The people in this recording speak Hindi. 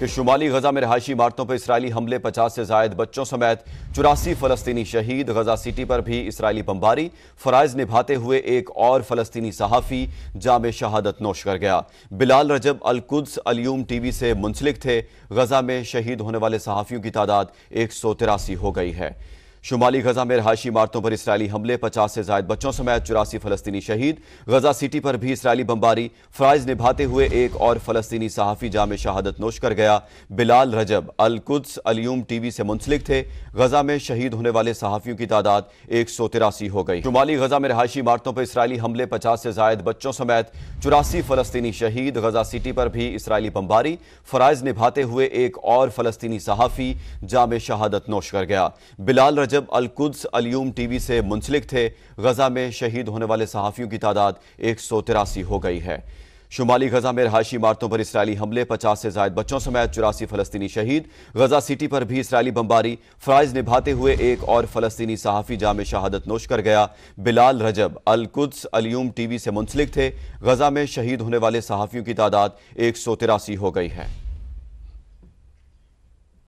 कि शुमाली गजा में रहायशी इमारतों पर इसराइली हमले पचास से जायद बच्चों समेत चौरासी फलस्तनी शहीद गजा सिटी पर भी इसराइली बम्बारी फ़राइज निभाते हुए एक और फलस्तीनी सहाफ़ी जाम शहादत नोश कर गया बिलाल रजब अलकुद्स अलयूम टी वी से मुंसलिक थे गजा में शहीद होने वाले सहाफ़ियों की तादाद एक सौ तिरासी हो गई है शुमाली गजा में रहायशी इमारतों पर इसराइली हमले पचास से जायद बच्चों समेत चौरासी फलस्तीनी शहीद गजा सिटी पर भी इसराइली बमबारी फ्राइज निभाते हुए एक और फलस्तीनी सहाफ़ी जाम शहादत नोश कर गया बिलाल रजब कुद्स अलियूम टीवी से मुंसलिक थे गजा में शहीद होने वाले सहाफ़ियों की तादाद एक सौ तिरासी हो गई शुमाली गजा में रहायशी इमारतों पर इसराइली हमले पचास से जायद बच्चों समेत चौरासी फलस्तीनी शहीद गजा सिटी पर भी इसराइली बमबारी फ्राइज निभाते हुए एक और फलस्तनी सहाफ़ी जाम शहादत नोश कर गया बिलाल रजब जब अलकुद्स अलियूम टीवी से मुंसलिक थे गजा में शहीद होने वाले सहाफ़ियों की तादाद एक सौ तिरासी हो गई है शुमाली गजा में रहायशी इमारतों पर इसराइली हमले पचास से जायद बच्चों समेत चौरासी फलस्तनी शहीद गजा सिटी पर भी इसराइली बमबारी फ्राइज निभाते हुए एक और फलस्तनी सहाफ़ी जाम शहादत नोश कर गया बिलाल रजब अलकुद्स अलियूम टीवी से मुंसलिक थे गजा में शहीद होने वाले सहाफ़ियों की तादाद एक सौ तिरासी हो गई है